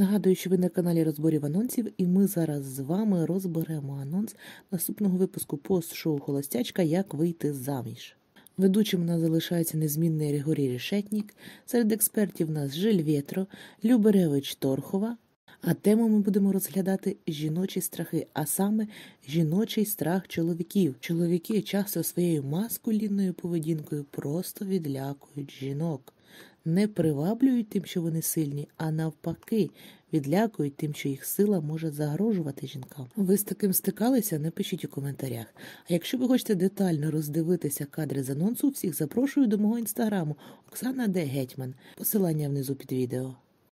Нагадую, що ви на каналі розборів анонсів, і ми зараз з вами розберемо анонс наступного випуску пост-шоу Холостячка Як вийти заміж. Ведучим у нас залишається незмінний Григорій Рішетнік Серед експертів у нас Жиль Вєтро, Люберевич Торхова. А тему ми будемо розглядати жіночі страхи, а саме жіночий страх чоловіків. Чоловіки часто своєю маскулінною поведінкою просто відлякують жінок не приваблюють тим, що вони сильні, а навпаки, відлякують тим, що їх сила може загрожувати жінкам. Ви з таким стикалися? Не пишіть у коментарях. А якщо ви хочете детально роздивитися кадри з анонсу, всіх запрошую до мого інстаграму Оксана Де Гетьман. Посилання внизу під відео.